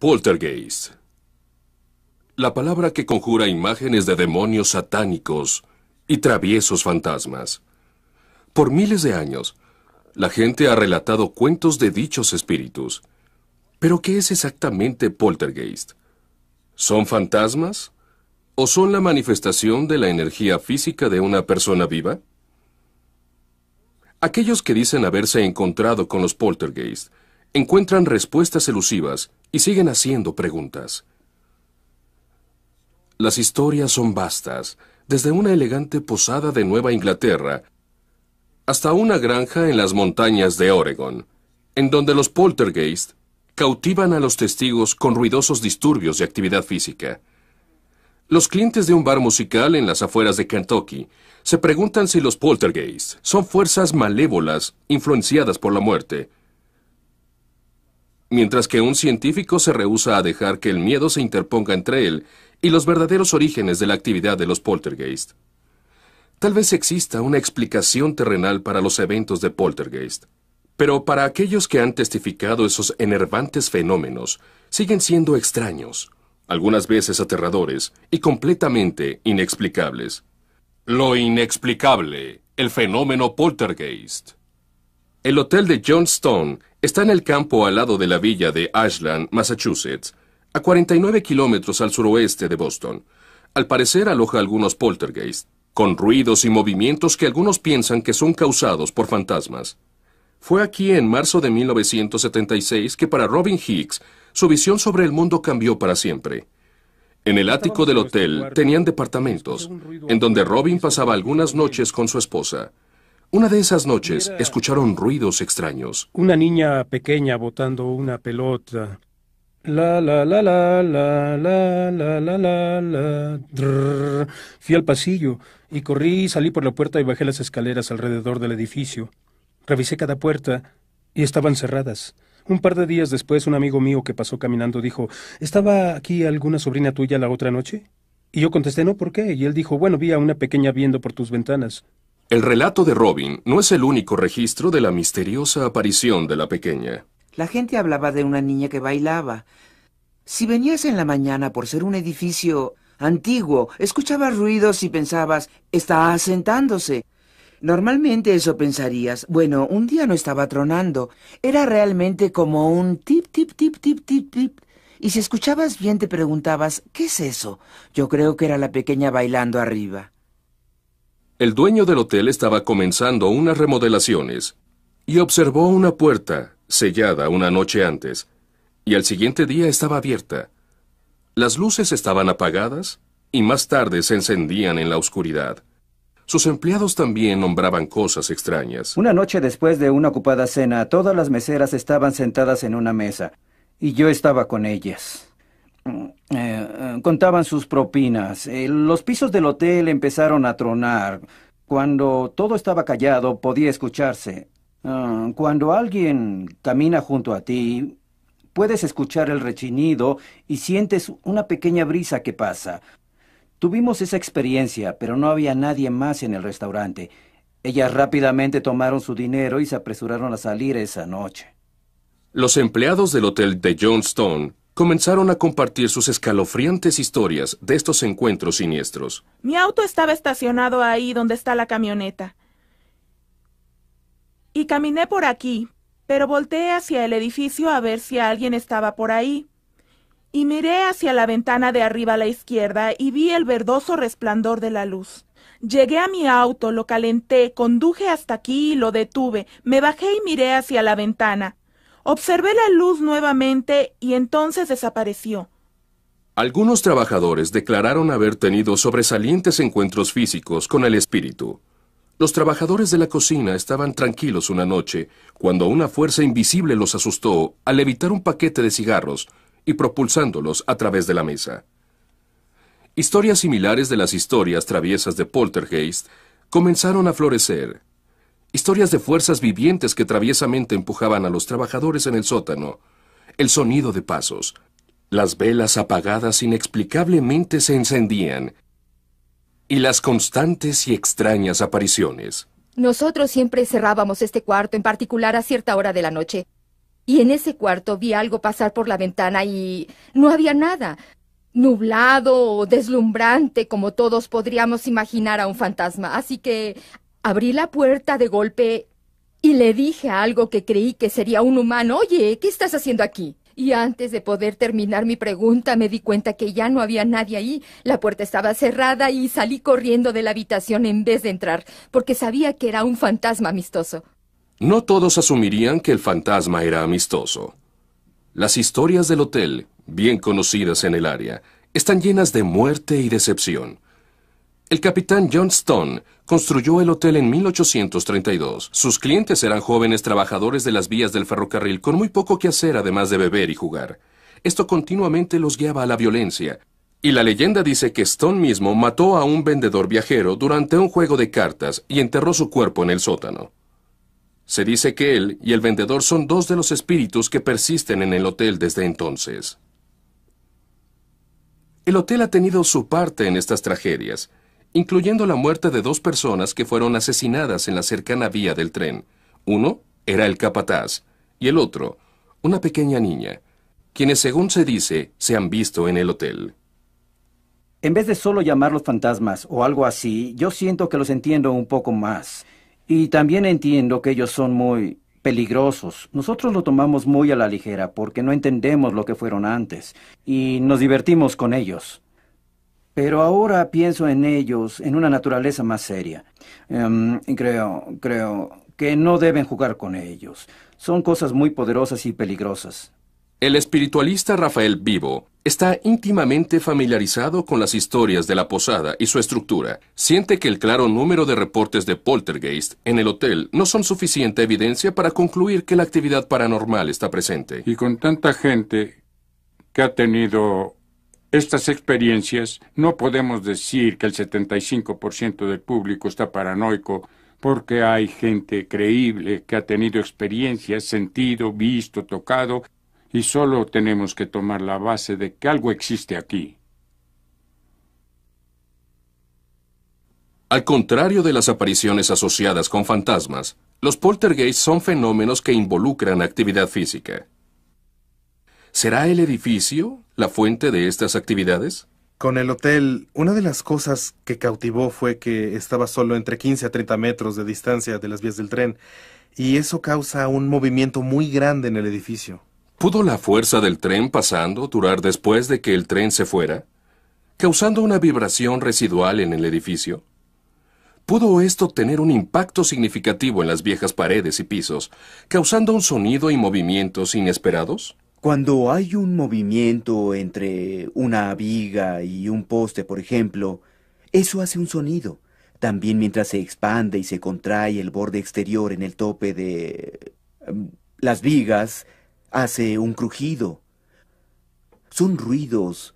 Poltergeist. La palabra que conjura imágenes de demonios satánicos y traviesos fantasmas. Por miles de años, la gente ha relatado cuentos de dichos espíritus. Pero ¿qué es exactamente poltergeist? ¿Son fantasmas? ¿O son la manifestación de la energía física de una persona viva? Aquellos que dicen haberse encontrado con los poltergeist encuentran respuestas elusivas y siguen haciendo preguntas. Las historias son vastas, desde una elegante posada de Nueva Inglaterra hasta una granja en las montañas de Oregon, en donde los poltergeist cautivan a los testigos con ruidosos disturbios de actividad física. Los clientes de un bar musical en las afueras de Kentucky se preguntan si los poltergeist son fuerzas malévolas influenciadas por la muerte, mientras que un científico se rehúsa a dejar que el miedo se interponga entre él y los verdaderos orígenes de la actividad de los poltergeist. Tal vez exista una explicación terrenal para los eventos de poltergeist, pero para aquellos que han testificado esos enervantes fenómenos, siguen siendo extraños, algunas veces aterradores y completamente inexplicables. Lo inexplicable, el fenómeno poltergeist. El hotel de Johnstone Está en el campo al lado de la villa de Ashland, Massachusetts, a 49 kilómetros al suroeste de Boston. Al parecer aloja algunos poltergeists, con ruidos y movimientos que algunos piensan que son causados por fantasmas. Fue aquí en marzo de 1976 que para Robin Hicks su visión sobre el mundo cambió para siempre. En el ático del este hotel tenían departamentos, en donde Robin pasaba algunas noches con su esposa. Una de esas noches escucharon ruidos extraños. Una niña pequeña botando una pelota. La la la la la la la la la la. Fui al pasillo y corrí, salí por la puerta y bajé las escaleras alrededor del edificio. Revisé cada puerta y estaban cerradas. Un par de días después, un amigo mío que pasó caminando dijo: ¿Estaba aquí alguna sobrina tuya la otra noche? Y yo contesté: No, ¿por qué? Y él dijo: Bueno, vi a una pequeña viendo por tus ventanas. El relato de Robin no es el único registro de la misteriosa aparición de la pequeña. La gente hablaba de una niña que bailaba. Si venías en la mañana por ser un edificio antiguo, escuchabas ruidos y pensabas, está asentándose. Normalmente eso pensarías. Bueno, un día no estaba tronando. Era realmente como un tip, tip, tip, tip, tip, tip. Y si escuchabas bien te preguntabas, ¿qué es eso? Yo creo que era la pequeña bailando arriba. El dueño del hotel estaba comenzando unas remodelaciones y observó una puerta sellada una noche antes, y al siguiente día estaba abierta. Las luces estaban apagadas y más tarde se encendían en la oscuridad. Sus empleados también nombraban cosas extrañas. Una noche después de una ocupada cena, todas las meseras estaban sentadas en una mesa, y yo estaba con ellas. Eh, eh, contaban sus propinas. Eh, los pisos del hotel empezaron a tronar. Cuando todo estaba callado podía escucharse. Ah, cuando alguien camina junto a ti, puedes escuchar el rechinido y sientes una pequeña brisa que pasa. Tuvimos esa experiencia, pero no había nadie más en el restaurante. Ellas rápidamente tomaron su dinero y se apresuraron a salir esa noche. Los empleados del hotel de Johnstone comenzaron a compartir sus escalofriantes historias de estos encuentros siniestros. Mi auto estaba estacionado ahí donde está la camioneta. Y caminé por aquí, pero volteé hacia el edificio a ver si alguien estaba por ahí. Y miré hacia la ventana de arriba a la izquierda y vi el verdoso resplandor de la luz. Llegué a mi auto, lo calenté, conduje hasta aquí y lo detuve. Me bajé y miré hacia la ventana. Observé la luz nuevamente y entonces desapareció. Algunos trabajadores declararon haber tenido sobresalientes encuentros físicos con el espíritu. Los trabajadores de la cocina estaban tranquilos una noche cuando una fuerza invisible los asustó al evitar un paquete de cigarros y propulsándolos a través de la mesa. Historias similares de las historias traviesas de Poltergeist comenzaron a florecer historias de fuerzas vivientes que traviesamente empujaban a los trabajadores en el sótano, el sonido de pasos, las velas apagadas inexplicablemente se encendían y las constantes y extrañas apariciones. Nosotros siempre cerrábamos este cuarto, en particular a cierta hora de la noche. Y en ese cuarto vi algo pasar por la ventana y no había nada. Nublado o deslumbrante, como todos podríamos imaginar a un fantasma. Así que Abrí la puerta de golpe y le dije a algo que creí que sería un humano, oye, ¿qué estás haciendo aquí? Y antes de poder terminar mi pregunta me di cuenta que ya no había nadie ahí, la puerta estaba cerrada y salí corriendo de la habitación en vez de entrar, porque sabía que era un fantasma amistoso. No todos asumirían que el fantasma era amistoso. Las historias del hotel, bien conocidas en el área, están llenas de muerte y decepción. El capitán John Stone construyó el hotel en 1832. Sus clientes eran jóvenes trabajadores de las vías del ferrocarril con muy poco que hacer además de beber y jugar. Esto continuamente los guiaba a la violencia. Y la leyenda dice que Stone mismo mató a un vendedor viajero durante un juego de cartas y enterró su cuerpo en el sótano. Se dice que él y el vendedor son dos de los espíritus que persisten en el hotel desde entonces. El hotel ha tenido su parte en estas tragedias incluyendo la muerte de dos personas que fueron asesinadas en la cercana vía del tren. Uno era el capataz y el otro, una pequeña niña, quienes según se dice se han visto en el hotel. En vez de solo llamarlos fantasmas o algo así, yo siento que los entiendo un poco más. Y también entiendo que ellos son muy peligrosos. Nosotros lo tomamos muy a la ligera porque no entendemos lo que fueron antes y nos divertimos con ellos. Pero ahora pienso en ellos en una naturaleza más seria. Em, creo, creo que no deben jugar con ellos. Son cosas muy poderosas y peligrosas. El espiritualista Rafael Vivo está íntimamente familiarizado con las historias de la posada y su estructura. Siente que el claro número de reportes de poltergeist en el hotel no son suficiente evidencia para concluir que la actividad paranormal está presente. Y con tanta gente que ha tenido estas experiencias, no podemos decir que el 75% del público está paranoico porque hay gente creíble que ha tenido experiencias, sentido, visto, tocado, y solo tenemos que tomar la base de que algo existe aquí. Al contrario de las apariciones asociadas con fantasmas, los poltergeists son fenómenos que involucran actividad física. ¿Será el edificio la fuente de estas actividades? Con el hotel, una de las cosas que cautivó fue que estaba solo entre 15 a 30 metros de distancia de las vías del tren, y eso causa un movimiento muy grande en el edificio. ¿Pudo la fuerza del tren pasando durar después de que el tren se fuera, causando una vibración residual en el edificio? ¿Pudo esto tener un impacto significativo en las viejas paredes y pisos, causando un sonido y movimientos inesperados? Cuando hay un movimiento entre una viga y un poste, por ejemplo, eso hace un sonido. También mientras se expande y se contrae el borde exterior en el tope de em, las vigas, hace un crujido. Son ruidos,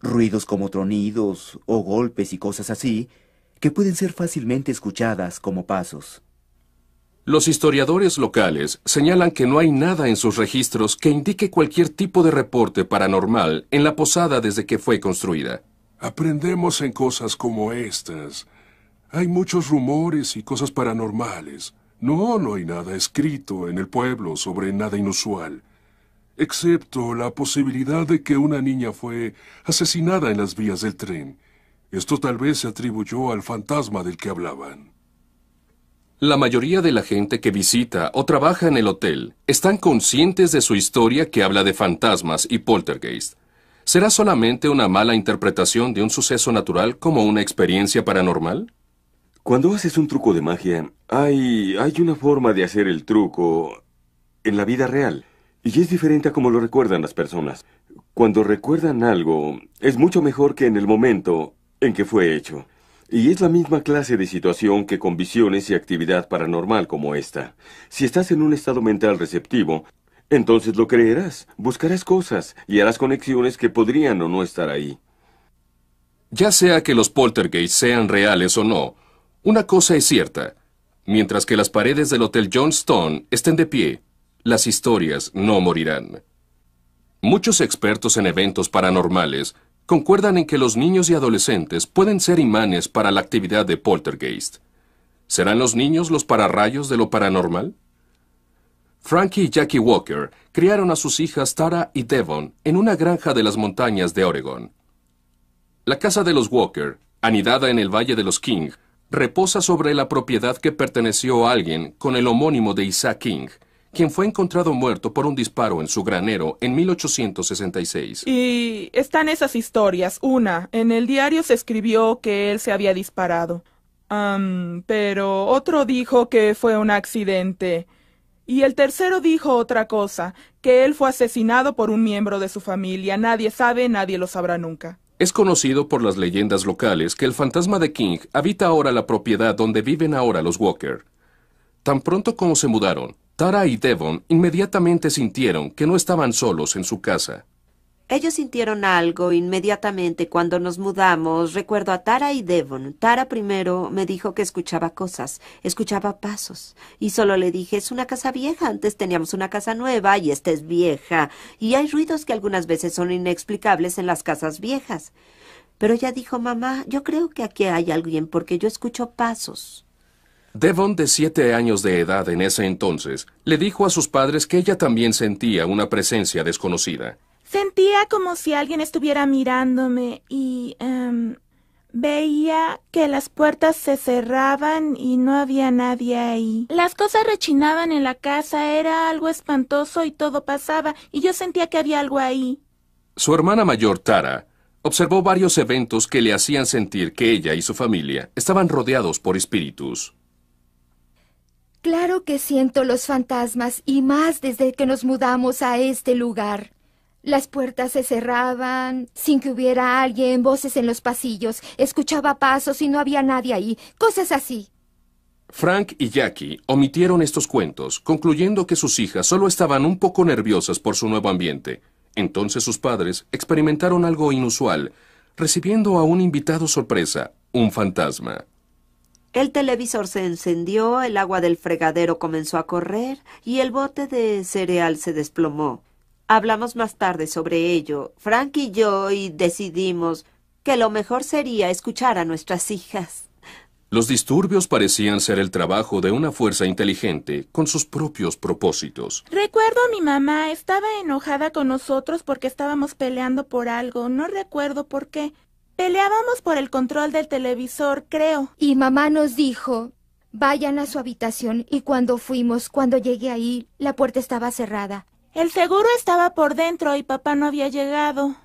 ruidos como tronidos o golpes y cosas así, que pueden ser fácilmente escuchadas como pasos. Los historiadores locales señalan que no hay nada en sus registros que indique cualquier tipo de reporte paranormal en la posada desde que fue construida. Aprendemos en cosas como estas. Hay muchos rumores y cosas paranormales. No, no hay nada escrito en el pueblo sobre nada inusual, excepto la posibilidad de que una niña fue asesinada en las vías del tren. Esto tal vez se atribuyó al fantasma del que hablaban. La mayoría de la gente que visita o trabaja en el hotel están conscientes de su historia que habla de fantasmas y poltergeist. ¿Será solamente una mala interpretación de un suceso natural como una experiencia paranormal? Cuando haces un truco de magia, hay, hay una forma de hacer el truco en la vida real. Y es diferente a como lo recuerdan las personas. Cuando recuerdan algo, es mucho mejor que en el momento en que fue hecho. Y es la misma clase de situación que con visiones y actividad paranormal como esta. Si estás en un estado mental receptivo, entonces lo creerás, buscarás cosas y harás conexiones que podrían o no estar ahí. Ya sea que los poltergeists sean reales o no, una cosa es cierta. Mientras que las paredes del Hotel Johnstone estén de pie, las historias no morirán. Muchos expertos en eventos paranormales concuerdan en que los niños y adolescentes pueden ser imanes para la actividad de poltergeist. ¿Serán los niños los pararrayos de lo paranormal? Frankie y Jackie Walker criaron a sus hijas Tara y Devon en una granja de las montañas de Oregon. La casa de los Walker, anidada en el Valle de los King, reposa sobre la propiedad que perteneció a alguien con el homónimo de Isaac King, quien fue encontrado muerto por un disparo en su granero en 1866. Y están esas historias. Una, en el diario se escribió que él se había disparado. pero otro dijo que fue un accidente. Y el tercero dijo otra cosa, que él fue asesinado por un miembro de su familia. Nadie sabe, nadie lo sabrá nunca. Es conocido por las leyendas locales que el fantasma de King habita ahora la propiedad donde viven ahora los Walker. Tan pronto como se mudaron, Tara y Devon inmediatamente sintieron que no estaban solos en su casa. Ellos sintieron algo inmediatamente cuando nos mudamos. Recuerdo a Tara y Devon. Tara primero me dijo que escuchaba cosas, escuchaba pasos. Y solo le dije, es una casa vieja. Antes teníamos una casa nueva y esta es vieja. Y hay ruidos que algunas veces son inexplicables en las casas viejas. Pero ella dijo, mamá, yo creo que aquí hay alguien porque yo escucho pasos. Devon, de siete años de edad en ese entonces, le dijo a sus padres que ella también sentía una presencia desconocida. Sentía como si alguien estuviera mirándome y em, veía que las puertas se cerraban y no había nadie ahí. Las cosas rechinaban en la casa, era algo espantoso y todo pasaba y yo sentía que había algo ahí. Su hermana mayor, Tara, observó varios eventos que le hacían sentir que ella y su familia estaban rodeados por espíritus. Claro que siento los fantasmas y más desde que nos mudamos a este lugar. Las puertas se cerraban sin que hubiera alguien, voces en los pasillos, escuchaba pasos y no había nadie ahí, cosas así. Frank y Jackie omitieron estos cuentos, concluyendo que sus hijas solo estaban un poco nerviosas por su nuevo ambiente. Entonces sus padres experimentaron algo inusual, recibiendo a un invitado sorpresa, un fantasma. El televisor se encendió, el agua del fregadero comenzó a correr y el bote de cereal se desplomó. Hablamos más tarde sobre ello, Frank y yo, y decidimos que lo mejor sería escuchar a nuestras hijas. Los disturbios parecían ser el trabajo de una fuerza inteligente, con sus propios propósitos. Recuerdo a mi mamá, estaba enojada con nosotros porque estábamos peleando por algo, no recuerdo por qué. Peleábamos por el control del televisor, creo. Y mamá nos dijo, vayan a su habitación. Y cuando fuimos, cuando llegué ahí, la puerta estaba cerrada. El seguro estaba por dentro y papá no había llegado.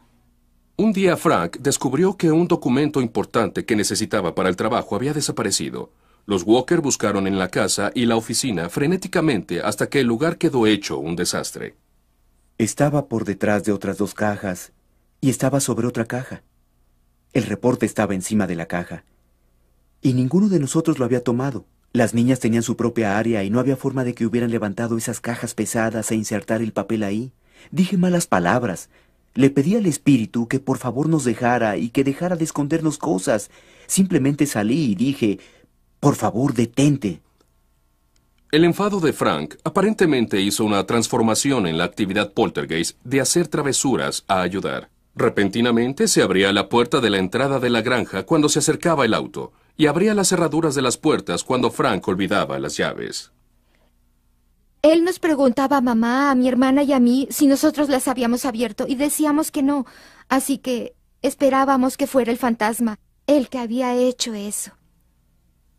Un día Frank descubrió que un documento importante que necesitaba para el trabajo había desaparecido. Los Walker buscaron en la casa y la oficina frenéticamente hasta que el lugar quedó hecho un desastre. Estaba por detrás de otras dos cajas y estaba sobre otra caja. El reporte estaba encima de la caja. Y ninguno de nosotros lo había tomado. Las niñas tenían su propia área y no había forma de que hubieran levantado esas cajas pesadas e insertar el papel ahí. Dije malas palabras. Le pedí al espíritu que por favor nos dejara y que dejara de escondernos cosas. Simplemente salí y dije, por favor, detente. El enfado de Frank aparentemente hizo una transformación en la actividad poltergeist de hacer travesuras a ayudar. Repentinamente se abría la puerta de la entrada de la granja cuando se acercaba el auto y abría las cerraduras de las puertas cuando Frank olvidaba las llaves. Él nos preguntaba a mamá, a mi hermana y a mí si nosotros las habíamos abierto y decíamos que no, así que esperábamos que fuera el fantasma, el que había hecho eso.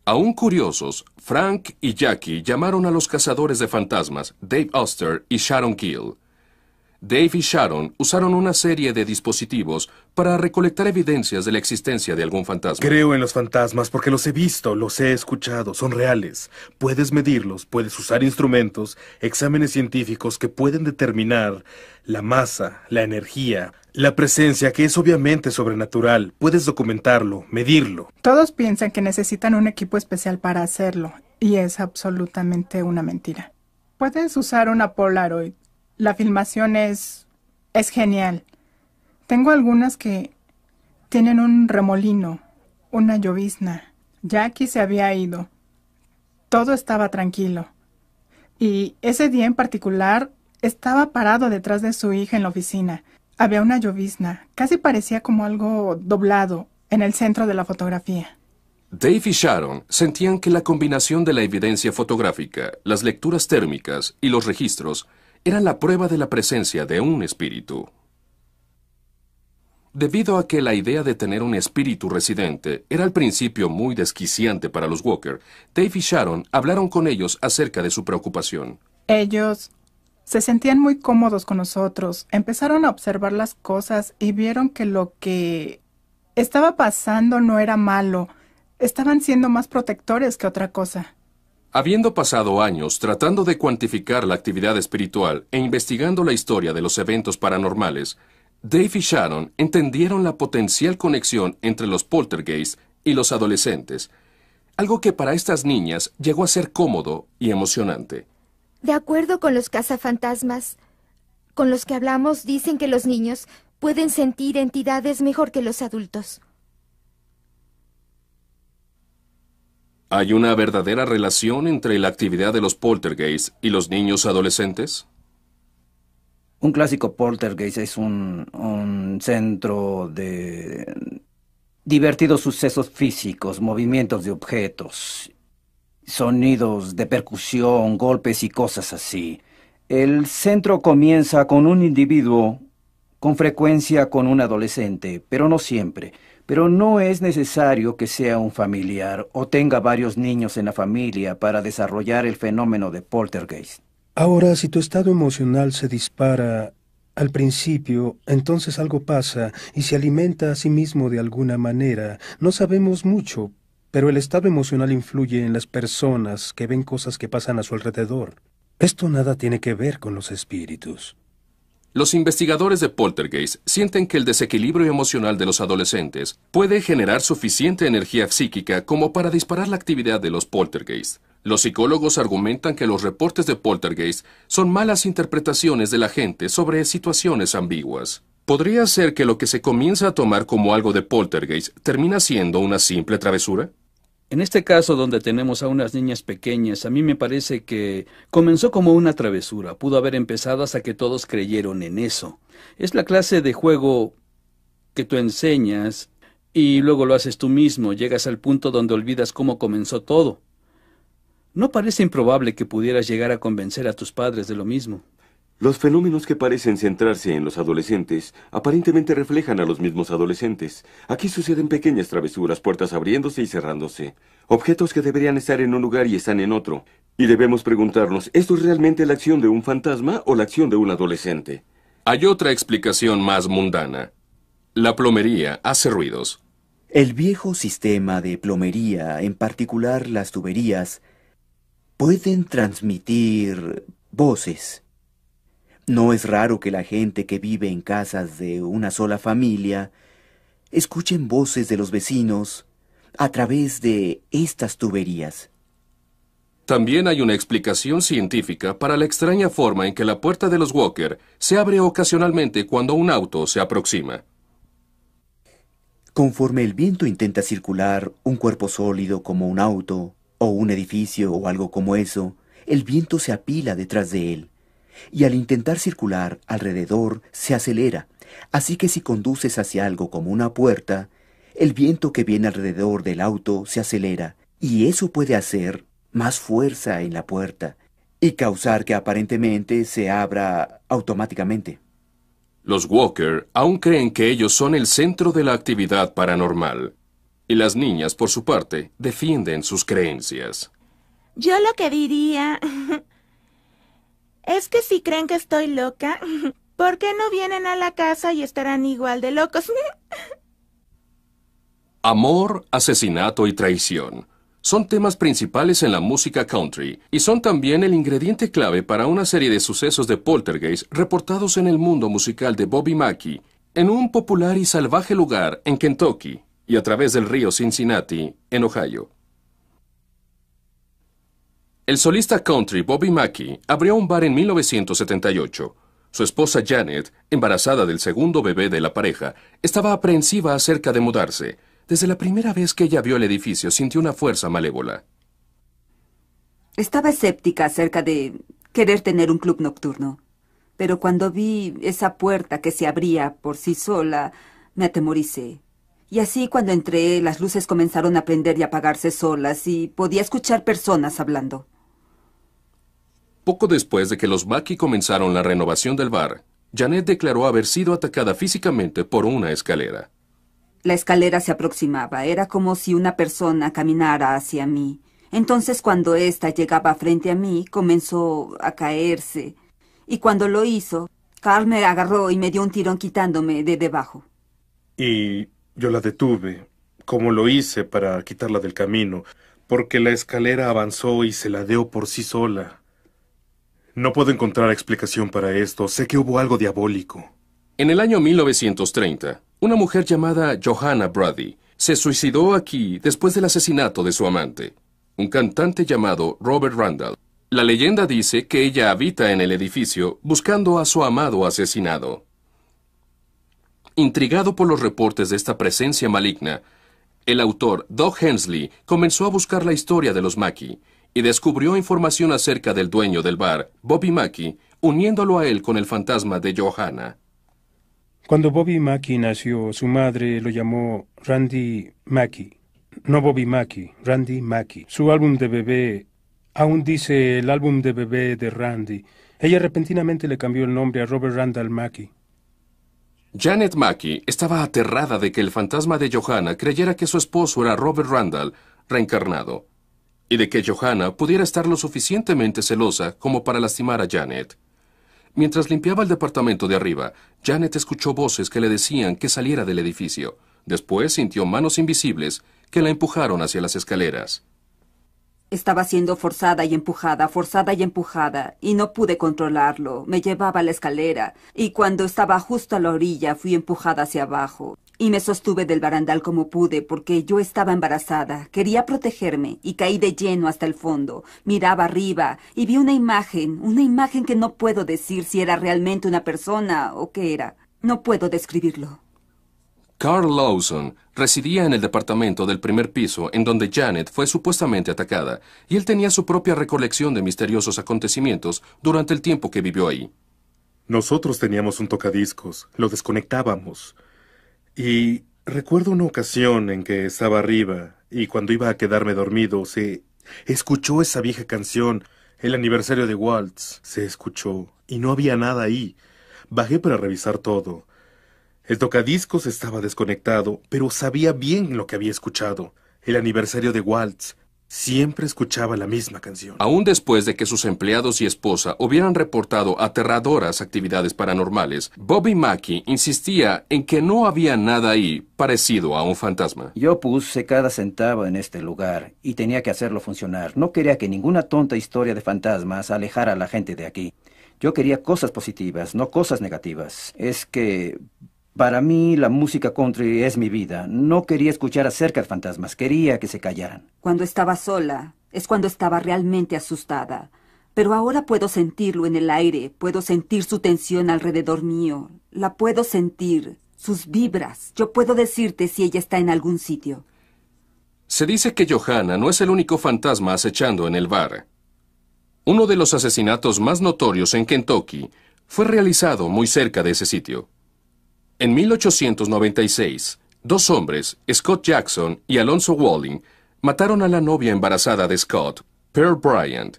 Aún curiosos, Frank y Jackie llamaron a los cazadores de fantasmas, Dave Oster y Sharon Keel Dave y Sharon usaron una serie de dispositivos para recolectar evidencias de la existencia de algún fantasma. Creo en los fantasmas porque los he visto, los he escuchado, son reales. Puedes medirlos, puedes usar instrumentos, exámenes científicos que pueden determinar la masa, la energía, la presencia, que es obviamente sobrenatural. Puedes documentarlo, medirlo. Todos piensan que necesitan un equipo especial para hacerlo, y es absolutamente una mentira. Puedes usar una Polaroid la filmación es, es genial. Tengo algunas que tienen un remolino, una llovizna. Jackie se había ido. Todo estaba tranquilo. Y ese día en particular estaba parado detrás de su hija en la oficina. Había una llovizna, casi parecía como algo doblado en el centro de la fotografía. Dave y Sharon sentían que la combinación de la evidencia fotográfica, las lecturas térmicas y los registros era la prueba de la presencia de un espíritu. Debido a que la idea de tener un espíritu residente era al principio muy desquiciante para los Walker, Dave y Sharon hablaron con ellos acerca de su preocupación. Ellos se sentían muy cómodos con nosotros, empezaron a observar las cosas y vieron que lo que estaba pasando no era malo, estaban siendo más protectores que otra cosa. Habiendo pasado años tratando de cuantificar la actividad espiritual e investigando la historia de los eventos paranormales, Dave y Sharon entendieron la potencial conexión entre los poltergeists y los adolescentes, algo que para estas niñas llegó a ser cómodo y emocionante. De acuerdo con los cazafantasmas con los que hablamos, dicen que los niños pueden sentir entidades mejor que los adultos. ¿Hay una verdadera relación entre la actividad de los poltergeists y los niños adolescentes? Un clásico poltergeist es un, un centro de divertidos sucesos físicos, movimientos de objetos, sonidos de percusión, golpes y cosas así. El centro comienza con un individuo, con frecuencia con un adolescente, pero no siempre pero no es necesario que sea un familiar o tenga varios niños en la familia para desarrollar el fenómeno de poltergeist. Ahora, si tu estado emocional se dispara al principio, entonces algo pasa y se alimenta a sí mismo de alguna manera. No sabemos mucho, pero el estado emocional influye en las personas que ven cosas que pasan a su alrededor. Esto nada tiene que ver con los espíritus. Los investigadores de Poltergeist sienten que el desequilibrio emocional de los adolescentes puede generar suficiente energía psíquica como para disparar la actividad de los Poltergeist. Los psicólogos argumentan que los reportes de Poltergeist son malas interpretaciones de la gente sobre situaciones ambiguas. Podría ser que lo que se comienza a tomar como algo de Poltergeist termina siendo una simple travesura. En este caso donde tenemos a unas niñas pequeñas, a mí me parece que comenzó como una travesura, pudo haber empezado hasta que todos creyeron en eso. Es la clase de juego que tú enseñas y luego lo haces tú mismo, llegas al punto donde olvidas cómo comenzó todo. No parece improbable que pudieras llegar a convencer a tus padres de lo mismo. Los fenómenos que parecen centrarse en los adolescentes aparentemente reflejan a los mismos adolescentes. Aquí suceden pequeñas travesuras, puertas abriéndose y cerrándose, objetos que deberían estar en un lugar y están en otro. Y debemos preguntarnos, ¿esto es realmente la acción de un fantasma o la acción de un adolescente? Hay otra explicación más mundana. La plomería hace ruidos. El viejo sistema de plomería, en particular las tuberías, pueden transmitir voces. No es raro que la gente que vive en casas de una sola familia escuchen voces de los vecinos a través de estas tuberías. También hay una explicación científica para la extraña forma en que la puerta de los Walker se abre ocasionalmente cuando un auto se aproxima. Conforme el viento intenta circular un cuerpo sólido como un auto, o un edificio o algo como eso, el viento se apila detrás de él y al intentar circular alrededor se acelera, así que si conduces hacia algo como una puerta, el viento que viene alrededor del auto se acelera y eso puede hacer más fuerza en la puerta y causar que aparentemente se abra automáticamente. Los Walker aún creen que ellos son el centro de la actividad paranormal y las niñas, por su parte, defienden sus creencias. Yo lo que diría Es que si creen que estoy loca, ¿por qué no vienen a la casa y estarán igual de locos? Amor, asesinato y traición son temas principales en la música country y son también el ingrediente clave para una serie de sucesos de poltergeist reportados en el mundo musical de Bobby Mackey, en un popular y salvaje lugar en Kentucky y a través del río Cincinnati, en Ohio. El solista country Bobby Mackey abrió un bar en 1978. Su esposa Janet, embarazada del segundo bebé de la pareja, estaba aprensiva acerca de mudarse. Desde la primera vez que ella vio el edificio, sintió una fuerza malévola. Estaba escéptica acerca de querer tener un club nocturno. Pero cuando vi esa puerta que se abría por sí sola, me atemoricé. Y así cuando entré, las luces comenzaron a prender y apagarse solas y podía escuchar personas hablando. Poco después de que los Baki comenzaron la renovación del bar, Janet declaró haber sido atacada físicamente por una escalera. La escalera se aproximaba, era como si una persona caminara hacia mí. Entonces cuando ésta llegaba frente a mí, comenzó a caerse. Y cuando lo hizo, Carl me agarró y me dio un tirón quitándome de debajo. Y yo la detuve, como lo hice para quitarla del camino, porque la escalera avanzó y se la dio por sí sola. No puedo encontrar explicación para esto. Sé que hubo algo diabólico. En el año 1930, una mujer llamada Johanna Brady se suicidó aquí después del asesinato de su amante, un cantante llamado Robert Randall. La leyenda dice que ella habita en el edificio buscando a su amado asesinado. Intrigado por los reportes de esta presencia maligna, el autor Doug Hensley comenzó a buscar la historia de los Mackey y descubrió información acerca del dueño del bar, Bobby Mackey, uniéndolo a él con el fantasma de Johanna. Cuando Bobby Mackey nació, su madre lo llamó Randy Mackey. No Bobby Mackey, Randy Mackey. Su álbum de bebé aún dice el álbum de bebé de Randy. Ella repentinamente le cambió el nombre a Robert Randall Mackey. Janet Mackey estaba aterrada de que el fantasma de Johanna creyera que su esposo era Robert Randall, reencarnado y de que Johanna pudiera estar lo suficientemente celosa como para lastimar a Janet. Mientras limpiaba el departamento de arriba, Janet escuchó voces que le decían que saliera del edificio. Después sintió manos invisibles que la empujaron hacia las escaleras. Estaba siendo forzada y empujada, forzada y empujada, y no pude controlarlo. Me llevaba a la escalera, y cuando estaba justo a la orilla fui empujada hacia abajo y me sostuve del barandal como pude porque yo estaba embarazada, quería protegerme y caí de lleno hasta el fondo. Miraba arriba y vi una imagen, una imagen que no puedo decir si era realmente una persona o qué era. No puedo describirlo. Carl Lawson residía en el departamento del primer piso en donde Janet fue supuestamente atacada, y él tenía su propia recolección de misteriosos acontecimientos durante el tiempo que vivió ahí. Nosotros teníamos un tocadiscos, lo desconectábamos. Y recuerdo una ocasión en que estaba arriba y cuando iba a quedarme dormido se escuchó esa vieja canción, el aniversario de Waltz, se escuchó y no había nada ahí. Bajé para revisar todo. El tocadiscos estaba desconectado, pero sabía bien lo que había escuchado. El aniversario de Waltz. Siempre escuchaba la misma canción. Aún después de que sus empleados y esposa hubieran reportado aterradoras actividades paranormales, Bobby Mackey insistía en que no había nada ahí parecido a un fantasma. Yo puse cada centavo en este lugar y tenía que hacerlo funcionar. No quería que ninguna tonta historia de fantasmas alejara a la gente de aquí. Yo quería cosas positivas, no cosas negativas. Es que para mí, la música country es mi vida. No quería escuchar acerca de fantasmas, quería que se callaran. Cuando estaba sola, es cuando estaba realmente asustada. Pero ahora puedo sentirlo en el aire, puedo sentir su tensión alrededor mío, la puedo sentir, sus vibras. Yo puedo decirte si ella está en algún sitio. Se dice que Johanna no es el único fantasma acechando en el bar. Uno de los asesinatos más notorios en Kentucky fue realizado muy cerca de ese sitio. En 1896, dos hombres, Scott Jackson y Alonso Walling, mataron a la novia embarazada de Scott, Pearl Bryant.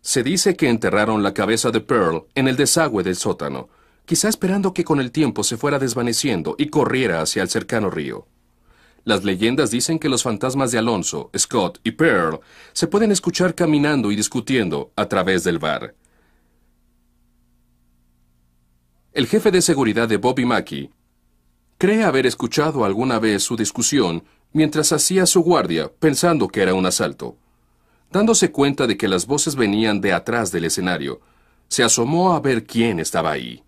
Se dice que enterraron la cabeza de Pearl en el desagüe del sótano, quizá esperando que con el tiempo se fuera desvaneciendo y corriera hacia el cercano río. Las leyendas dicen que los fantasmas de Alonso, Scott y Pearl se pueden escuchar caminando y discutiendo a través del bar. el jefe de seguridad de Bobby Mackey, cree haber escuchado alguna vez su discusión mientras hacía su guardia, pensando que era un asalto. Dándose cuenta de que las voces venían de atrás del escenario, se asomó a ver quién estaba ahí.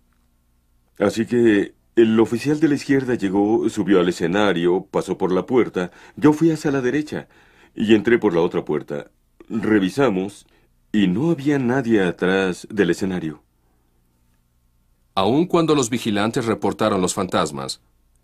Así que el oficial de la izquierda llegó, subió al escenario, pasó por la puerta, yo fui hacia la derecha y entré por la otra puerta. Revisamos y no había nadie atrás del escenario. Aun cuando los vigilantes reportaron los fantasmas,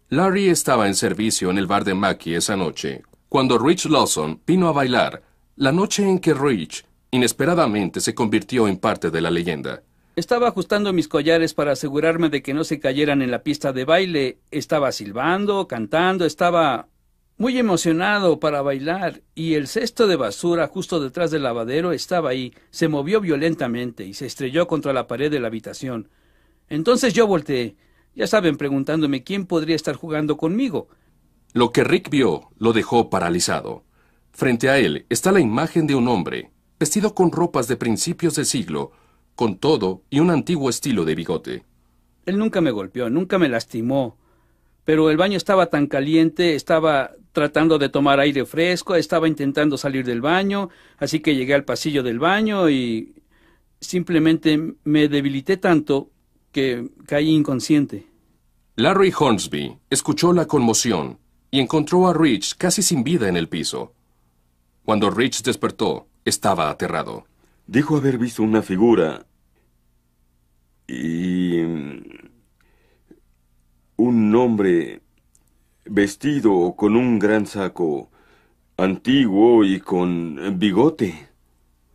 Larry estaba en servicio en el bar de Mackie esa noche, cuando Rich Lawson vino a bailar, la noche en que Rich inesperadamente se convirtió en parte de la leyenda. Estaba ajustando mis collares para asegurarme de que no se cayeran en la pista de baile. Estaba silbando, cantando, estaba muy emocionado para bailar y el cesto de basura justo detrás del lavadero estaba ahí. Se movió violentamente y se estrelló contra la pared de la habitación. Entonces yo volteé, ya saben, preguntándome quién podría estar jugando conmigo. Lo que Rick vio lo dejó paralizado. Frente a él está la imagen de un hombre, vestido con ropas de principios de siglo, con todo y un antiguo estilo de bigote. Él nunca me golpeó, nunca me lastimó, pero el baño estaba tan caliente, estaba tratando de tomar aire fresco, estaba intentando salir del baño, así que llegué al pasillo del baño y simplemente me debilité tanto que caí inconsciente. Larry Hornsby escuchó la conmoción y encontró a Rich casi sin vida en el piso. Cuando Rich despertó, estaba aterrado. Dijo haber visto una figura y mm, un hombre vestido con un gran saco antiguo y con bigote.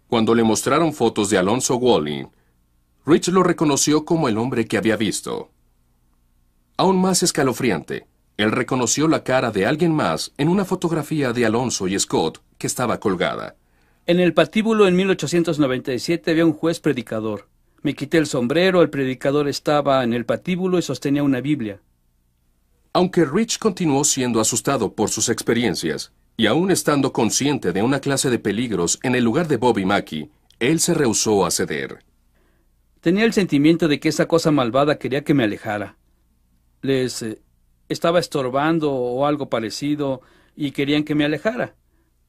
Cuando le mostraron fotos de Alonso Wally, Rich lo reconoció como el hombre que había visto. Aún más escalofriante, él reconoció la cara de alguien más en una fotografía de Alonso y Scott que estaba colgada. En el patíbulo en 1897 había un juez predicador. Me quité el sombrero, el predicador estaba en el patíbulo y sostenía una Biblia. Aunque Rich continuó siendo asustado por sus experiencias, y aún estando consciente de una clase de peligros en el lugar de Bobby Mackey, él se rehusó a ceder. Tenía el sentimiento de que esa cosa malvada quería que me alejara. Les eh, estaba estorbando o algo parecido y querían que me alejara.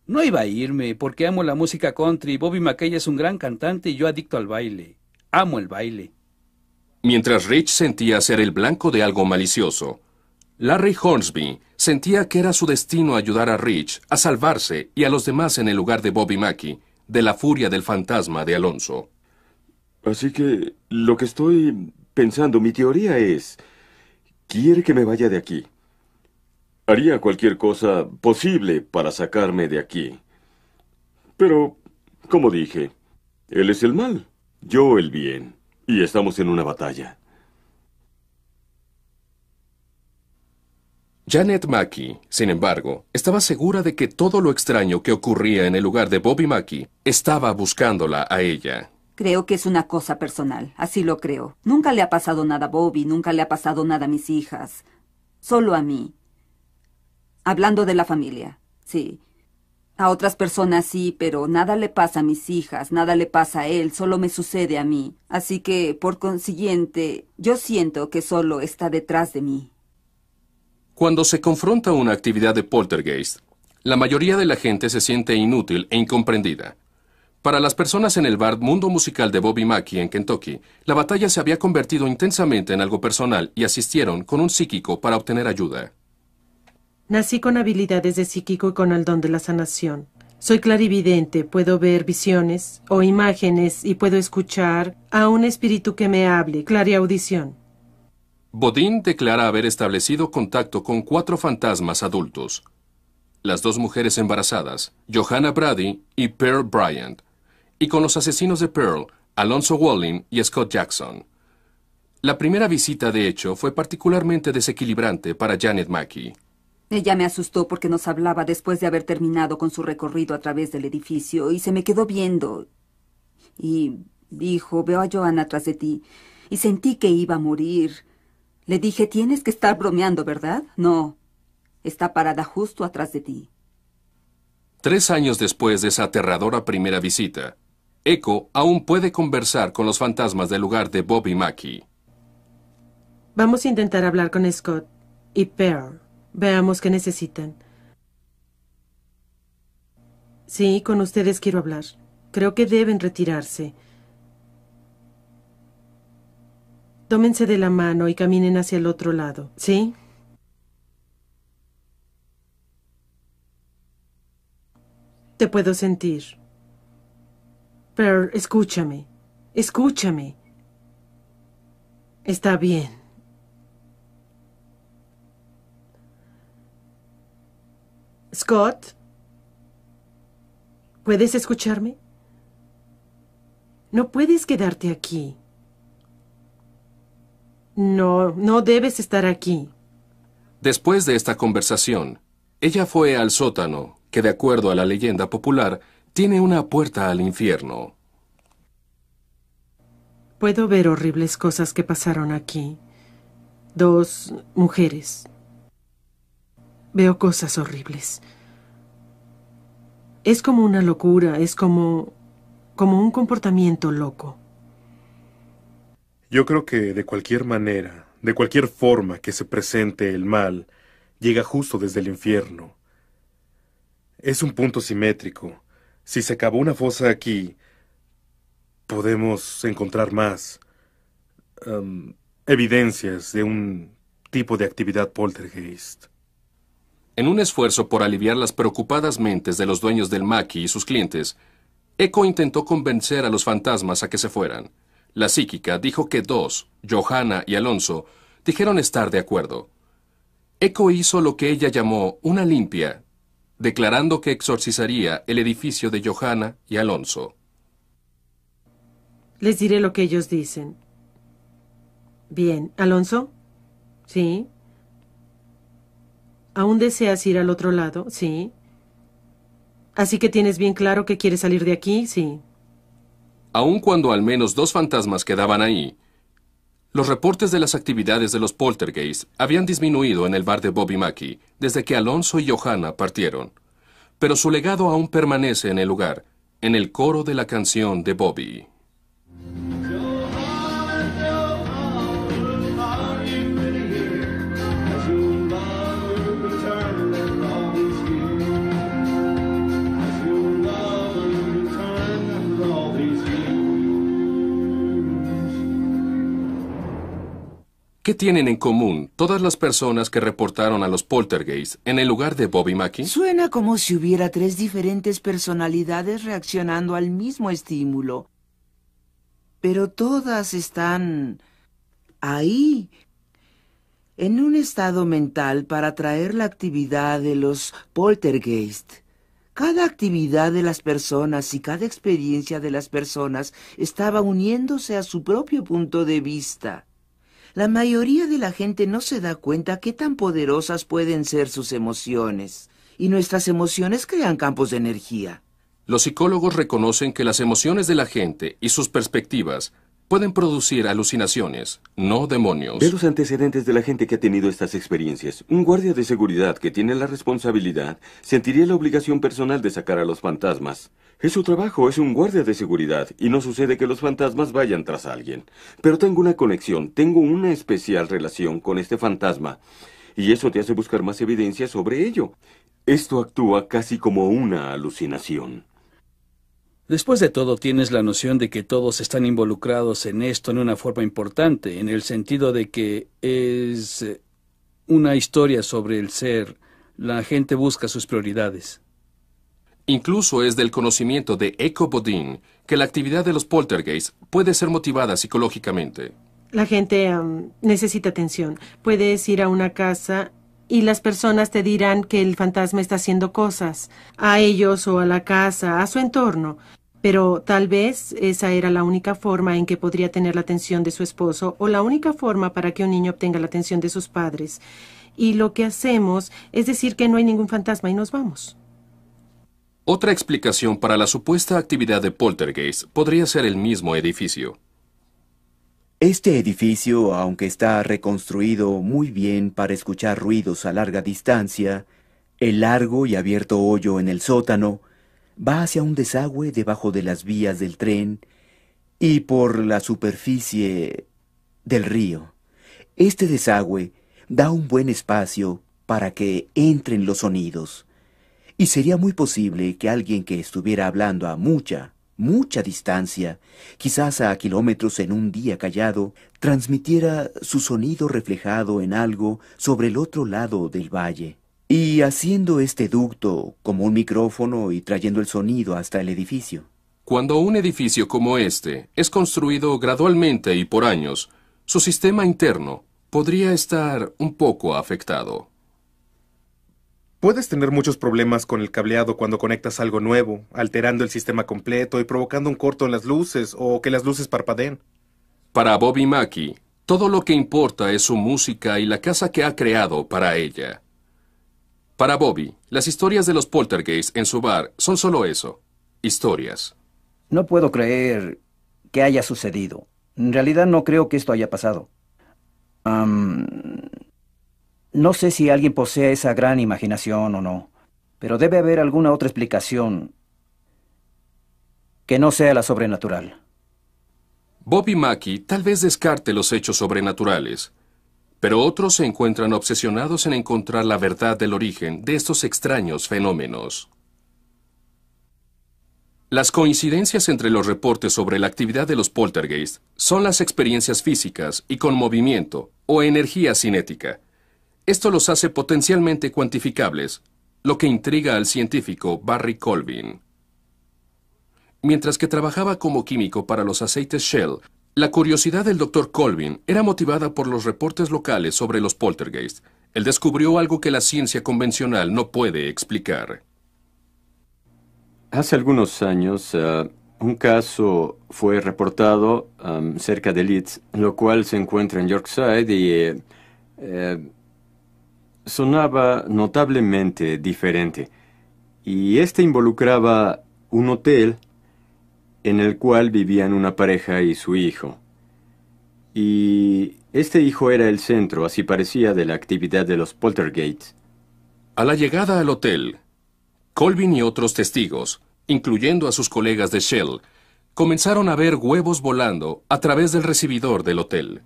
No iba a irme porque amo la música country. Bobby McKay es un gran cantante y yo adicto al baile. Amo el baile. Mientras Rich sentía ser el blanco de algo malicioso, Larry Hornsby sentía que era su destino ayudar a Rich a salvarse y a los demás en el lugar de Bobby Mackey de la furia del fantasma de Alonso. Así que lo que estoy pensando, mi teoría es, quiere que me vaya de aquí. Haría cualquier cosa posible para sacarme de aquí. Pero, como dije, él es el mal, yo el bien, y estamos en una batalla. Janet Mackey, sin embargo, estaba segura de que todo lo extraño que ocurría en el lugar de Bobby Mackey estaba buscándola a ella. Creo que es una cosa personal, así lo creo. Nunca le ha pasado nada a Bobby, nunca le ha pasado nada a mis hijas, solo a mí. Hablando de la familia, sí. A otras personas sí, pero nada le pasa a mis hijas, nada le pasa a él, solo me sucede a mí. Así que, por consiguiente, yo siento que solo está detrás de mí. Cuando se confronta una actividad de poltergeist, la mayoría de la gente se siente inútil e incomprendida. Para las personas en el bar Mundo Musical de Bobby Mackey en Kentucky, la batalla se había convertido intensamente en algo personal y asistieron con un psíquico para obtener ayuda. Nací con habilidades de psíquico y con el don de la sanación. Soy clarividente, puedo ver visiones o imágenes y puedo escuchar a un espíritu que me hable, clariaudición. Bodin declara haber establecido contacto con cuatro fantasmas adultos, las dos mujeres embarazadas, Johanna Brady y Pearl Bryant, y con los asesinos de Pearl, Alonso Walling y Scott Jackson. La primera visita, de hecho, fue particularmente desequilibrante para Janet Mackey. Ella me asustó porque nos hablaba después de haber terminado con su recorrido a través del edificio y se me quedó viendo. Y dijo, veo a Joanna tras de ti. Y sentí que iba a morir. Le dije, tienes que estar bromeando, ¿verdad? No. Está parada justo atrás de ti. Tres años después de esa aterradora primera visita, Echo aún puede conversar con los fantasmas del lugar de Bobby Mackey. Vamos a intentar hablar con Scott y Pearl. Veamos qué necesitan. Sí, con ustedes quiero hablar. Creo que deben retirarse. Tómense de la mano y caminen hacia el otro lado, ¿sí? Te puedo sentir. Pearl, escúchame, escúchame. Está bien. Scott, ¿puedes escucharme? No puedes quedarte aquí. No, no debes estar aquí. Después de esta conversación, ella fue al sótano, que de acuerdo a la leyenda popular, tiene una puerta al infierno. Puedo ver horribles cosas que pasaron aquí. Dos mujeres. Veo cosas horribles. Es como una locura, es como... como un comportamiento loco. Yo creo que de cualquier manera, de cualquier forma que se presente el mal, llega justo desde el infierno. Es un punto simétrico. Si se acabó una fosa aquí, podemos encontrar más um, evidencias de un tipo de actividad poltergeist. En un esfuerzo por aliviar las preocupadas mentes de los dueños del Maki y sus clientes, Echo intentó convencer a los fantasmas a que se fueran. La psíquica dijo que dos, Johanna y Alonso, dijeron estar de acuerdo. Echo hizo lo que ella llamó una limpia declarando que exorcizaría el edificio de Johanna y Alonso. Les diré lo que ellos dicen. Bien, Alonso. Sí. ¿Aún deseas ir al otro lado? Sí. Así que tienes bien claro que quieres salir de aquí, sí. Aun cuando al menos dos fantasmas quedaban ahí, los reportes de las actividades de los poltergeists habían disminuido en el bar de Bobby Mackey desde que Alonso y Johanna partieron, pero su legado aún permanece en el lugar, en el coro de la canción de Bobby. ¿Qué tienen en común todas las personas que reportaron a los poltergeists en el lugar de Bobby Mackey? Suena como si hubiera tres diferentes personalidades reaccionando al mismo estímulo. Pero todas están ahí, en un estado mental para atraer la actividad de los poltergeist. Cada actividad de las personas y cada experiencia de las personas estaba uniéndose a su propio punto de vista la mayoría de la gente no se da cuenta qué tan poderosas pueden ser sus emociones. Y nuestras emociones crean campos de energía. Los psicólogos reconocen que las emociones de la gente y sus perspectivas pueden producir alucinaciones, no demonios. Ve los antecedentes de la gente que ha tenido estas experiencias. Un guardia de seguridad que tiene la responsabilidad sentiría la obligación personal de sacar a los fantasmas. Es su trabajo, es un guardia de seguridad, y no sucede que los fantasmas vayan tras alguien. Pero tengo una conexión, tengo una especial relación con este fantasma, y eso te hace buscar más evidencia sobre ello. Esto actúa casi como una alucinación. Después de todo, tienes la noción de que todos están involucrados en esto en una forma importante, en el sentido de que es eh, una historia sobre el ser. La gente busca sus prioridades. Incluso es del conocimiento de Eco Bodin que la actividad de los poltergeists puede ser motivada psicológicamente. La gente necesita atención. Puedes ir a una casa y las personas te dirán que el fantasma está haciendo cosas, a ellos o a la casa, a su entorno. Pero tal vez esa era la única forma en que podría tener la atención de su esposo o la única forma para que un niño obtenga la atención de sus padres. Y lo que hacemos es decir que no hay ningún fantasma y nos vamos. Otra explicación para la supuesta actividad de poltergeist podría ser el mismo edificio. Este edificio, aunque está reconstruido muy bien para escuchar ruidos a larga distancia, el largo y abierto hoyo en el sótano, va hacia un desagüe debajo de las vías del tren y por la superficie del río. Este desagüe da un buen espacio para que entren los sonidos. Y sería muy posible que alguien que estuviera hablando a mucha, mucha distancia, quizás a kilómetros en un día callado, transmitiera su sonido reflejado en algo sobre el otro lado del valle y haciendo este ducto como un micrófono y trayendo el sonido hasta el edificio. Cuando un edificio como este es construido gradualmente y por años, su sistema interno podría estar un poco afectado. Puedes tener muchos problemas con el cableado cuando conectas algo nuevo, alterando el sistema completo y provocando un corto en las luces o que las luces parpadeen. Para Bobby Mackey, todo lo que importa es su música y la casa que ha creado para ella. Para Bobby, las historias de los poltergeists en su bar son solo eso, historias. No puedo creer que haya sucedido. En realidad no creo que esto haya pasado. no sé si alguien posee esa gran imaginación o no, pero debe haber alguna otra explicación que no sea la sobrenatural. Bobby Mackey tal vez descarte los hechos sobrenaturales, pero otros se encuentran obsesionados en encontrar la verdad del origen de estos extraños fenómenos. Las coincidencias entre los reportes sobre la actividad de los poltergeists son las experiencias físicas y con movimiento o energía cinética. Esto los hace potencialmente cuantificables, lo que intriga al científico Barry Colvin. Mientras que trabajaba como químico para los aceites Shell, la curiosidad del doctor Colvin era motivada por los reportes locales sobre los poltergeists. Él descubrió algo que la ciencia convencional no puede explicar. Hace algunos años, eh, un caso fue reportado cerca de Leeds, lo cual se encuentra en Yorkshire y eh, eh, sonaba notablemente diferente. Y este involucraba un hotel en el cual vivían una pareja y su hijo. Y este hijo era el centro, así parecía, de la actividad de los poltergeists. A la llegada al hotel, Colvin y otros testigos, incluyendo a sus colegas de Shell, comenzaron a ver huevos volando a través del recibidor del hotel.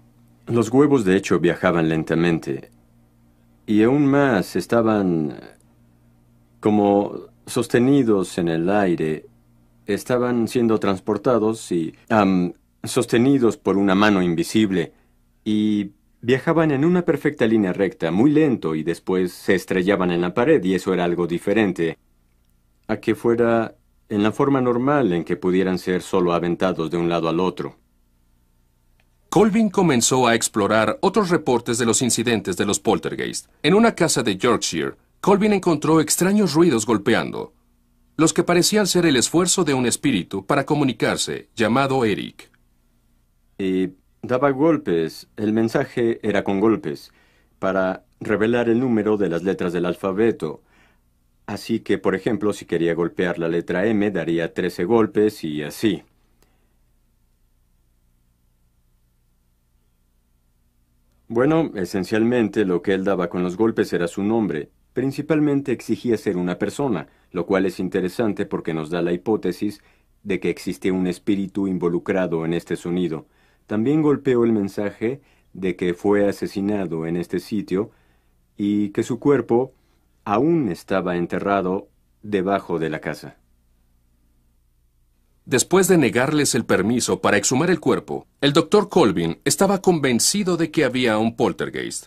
Los huevos de hecho viajaban lentamente y aún más estaban como sostenidos en el aire estaban siendo transportados y sostenidos por una mano invisible y viajaban en una perfecta línea recta, muy lento y después se estrellaban en la pared y eso era algo diferente a que fuera en la forma normal en que pudieran ser solo aventados de un lado al otro. Colvin comenzó a explorar otros reportes de los incidentes de los poltergeist. En una casa de Yorkshire, Colvin encontró extraños ruidos golpeando los que parecían ser el esfuerzo de un espíritu para comunicarse, llamado Eric. Y daba golpes, el mensaje era con golpes, para revelar el número de las letras del alfabeto. Así que, por ejemplo, si quería golpear la letra M, daría 13 golpes y así. Bueno, esencialmente lo que él daba con los golpes era su nombre, principalmente exigía ser una persona, lo cual es interesante porque nos da la hipótesis de que existe un espíritu involucrado en este sonido. También golpeó el mensaje de que fue asesinado en este sitio y que su cuerpo aún estaba enterrado debajo de la casa. Después de negarles el permiso para exhumar el cuerpo, el doctor Colvin estaba convencido de que había un poltergeist,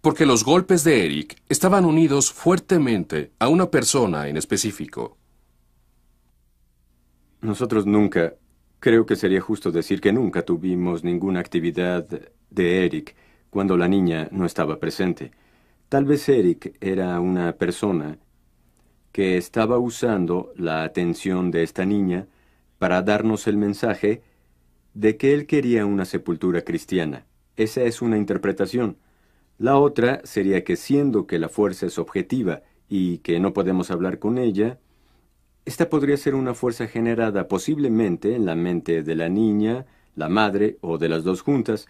porque los golpes de Eric estaban unidos fuertemente a una persona en específico. Nosotros nunca, creo que sería justo decir que nunca tuvimos ninguna actividad de Eric cuando la niña no estaba presente. Tal vez Eric era una persona que estaba usando la atención de esta niña para darnos el mensaje de que él quería una sepultura cristiana. Esa es una interpretación. La otra sería que siendo que la fuerza es objetiva y que no podemos hablar con ella, esta podría ser una fuerza generada posiblemente en la mente de la niña, la madre o de las dos juntas,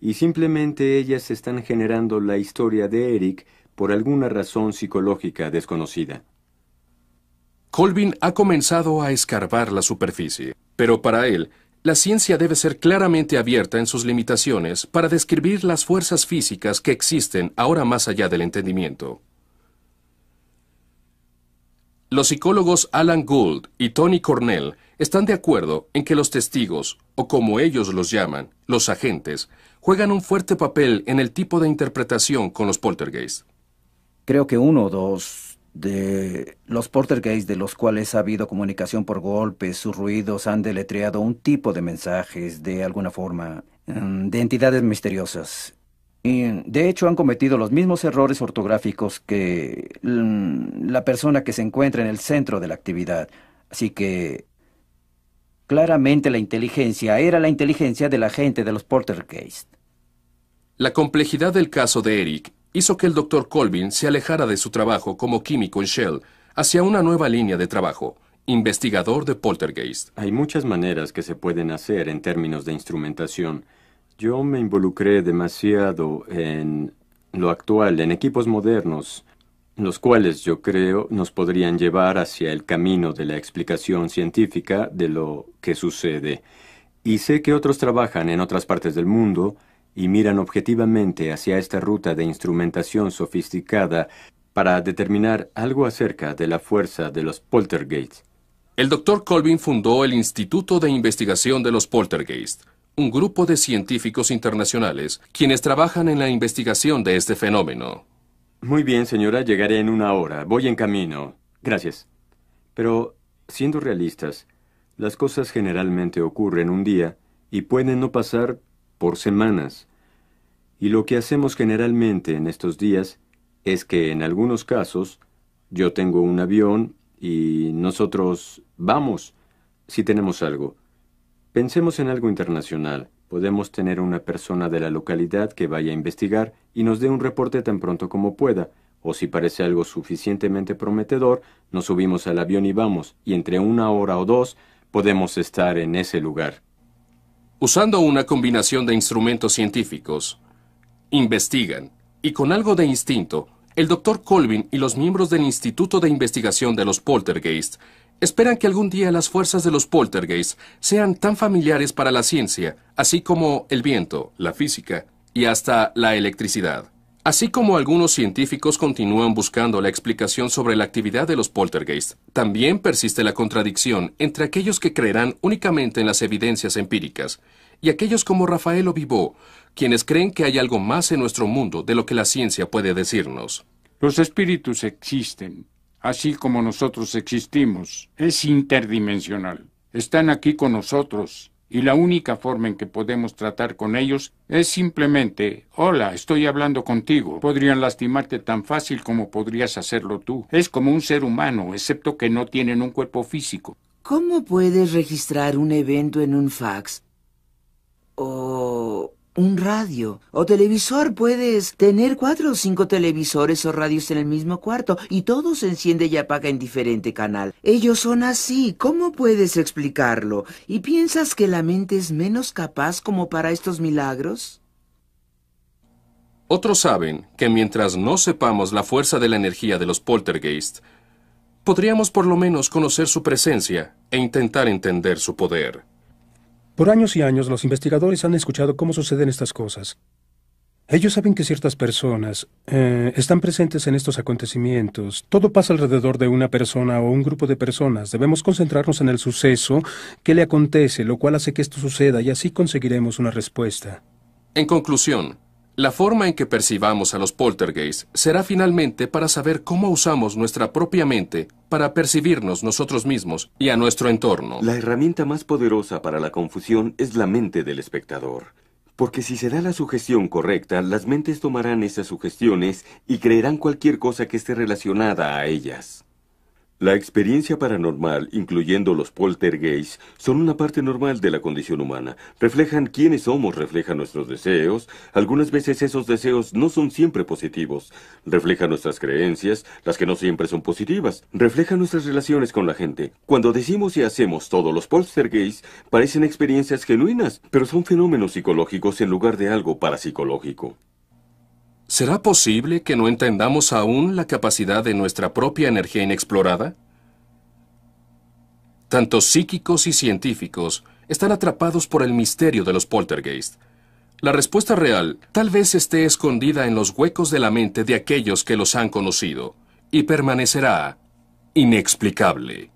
y simplemente ellas están generando la historia de Eric por alguna razón psicológica desconocida. Colvin ha comenzado a escarbar la superficie, pero para él, la ciencia debe ser claramente abierta en sus limitaciones para describir las fuerzas físicas que existen ahora más allá del entendimiento. Los psicólogos Alan Gould y Tony Cornell están de acuerdo en que los testigos, o como ellos los llaman, los agentes, juegan un fuerte papel en el tipo de interpretación con los poltergeist. Creo que uno o dos de los Portergeist de los cuales ha habido comunicación por golpes, sus ruidos han deletreado un tipo de mensajes de alguna forma, mm, de entidades misteriosas. Y de hecho han cometido los mismos errores ortográficos que mm, la persona que se encuentra en el centro de la actividad. Así que claramente la inteligencia era la inteligencia de la gente de los portergeist. La complejidad del caso de Eric hizo que el doctor Colvin se alejara de su trabajo como químico en Shell hacia una nueva línea de trabajo, investigador de poltergeist. Hay muchas maneras que se pueden hacer en términos de instrumentación. Yo me involucré demasiado en lo actual, en equipos modernos, los cuales yo creo nos podrían llevar hacia el camino de la explicación científica de lo que sucede. Y sé que otros trabajan en otras partes del mundo, y miran objetivamente hacia esta ruta de instrumentación sofisticada para determinar algo acerca de la fuerza de los Poltergeist. El doctor Colvin fundó el Instituto de Investigación de los Poltergeist, un grupo de científicos internacionales quienes trabajan en la investigación de este fenómeno. Muy bien, señora, llegaré en una hora. Voy en camino. Gracias. Pero, siendo realistas, las cosas generalmente ocurren un día y pueden no pasar por semanas. Y lo que hacemos generalmente en estos días es que en algunos casos yo tengo un avión y nosotros vamos si tenemos algo. Pensemos en algo internacional. Podemos tener una persona de la localidad que vaya a investigar y nos dé un reporte tan pronto como pueda, o si parece algo suficientemente prometedor, nos subimos al avión y vamos, y entre una hora o dos podemos estar en ese lugar. Usando una combinación de instrumentos científicos, investigan, y con algo de instinto, el doctor Colvin y los miembros del Instituto de Investigación de los Poltergeist esperan que algún día las fuerzas de los poltergeist sean tan familiares para la ciencia, así como el viento, la física y hasta la electricidad. Así como algunos científicos continúan buscando la explicación sobre la actividad de los poltergeist, también persiste la contradicción entre aquellos que creerán únicamente en las evidencias empíricas y aquellos como Rafael Ovivó, quienes creen que hay algo más en nuestro mundo de lo que la ciencia puede decirnos. Los espíritus existen, así como nosotros existimos. Es interdimensional. Están aquí con nosotros, y la única forma en que podemos tratar con ellos es simplemente, hola, estoy hablando contigo. Podrían lastimarte tan fácil como podrías hacerlo tú. Es como un ser humano, excepto que no tienen un cuerpo físico. ¿Cómo puedes registrar un evento en un fax? ¿O un radio o televisor. Puedes tener cuatro o cinco televisores o radios en el mismo cuarto y todo se enciende y apaga en diferente canal. Ellos son así. ¿Cómo puedes explicarlo? ¿Y piensas que la mente es menos capaz como para estos milagros? Otros saben que mientras no sepamos la fuerza de la energía de los poltergeist, podríamos por lo menos conocer su presencia e intentar entender su poder. Por años y años los investigadores han escuchado cómo suceden estas cosas. Ellos saben que ciertas personas eh, están presentes en estos acontecimientos. Todo pasa alrededor de una persona o un grupo de personas. Debemos concentrarnos en el suceso que le acontece, lo cual hace que esto suceda y así conseguiremos una respuesta. En conclusión, la forma en que percibamos a los poltergeists será finalmente para saber cómo usamos nuestra propia mente para percibirnos nosotros mismos y a nuestro entorno. La herramienta más poderosa para la confusión es la mente del espectador. Porque si se da la sugestión correcta, las mentes tomarán esas sugestiones y creerán cualquier cosa que esté relacionada a ellas. La experiencia paranormal, incluyendo los poltergeists, son una parte normal de la condición humana. Reflejan quiénes somos, reflejan nuestros deseos. Algunas veces esos deseos no son siempre positivos. Reflejan nuestras creencias, las que no siempre son positivas. Reflejan nuestras relaciones con la gente. Cuando decimos y hacemos todos los poltergeists, parecen experiencias genuinas, pero son fenómenos psicológicos en lugar de algo parapsicológico. ¿Será posible que no entendamos aún la capacidad de nuestra propia energía inexplorada? Tantos psíquicos y científicos están atrapados por el misterio de los poltergeist. La respuesta real tal vez esté escondida en los huecos de la mente de aquellos que los han conocido y permanecerá inexplicable.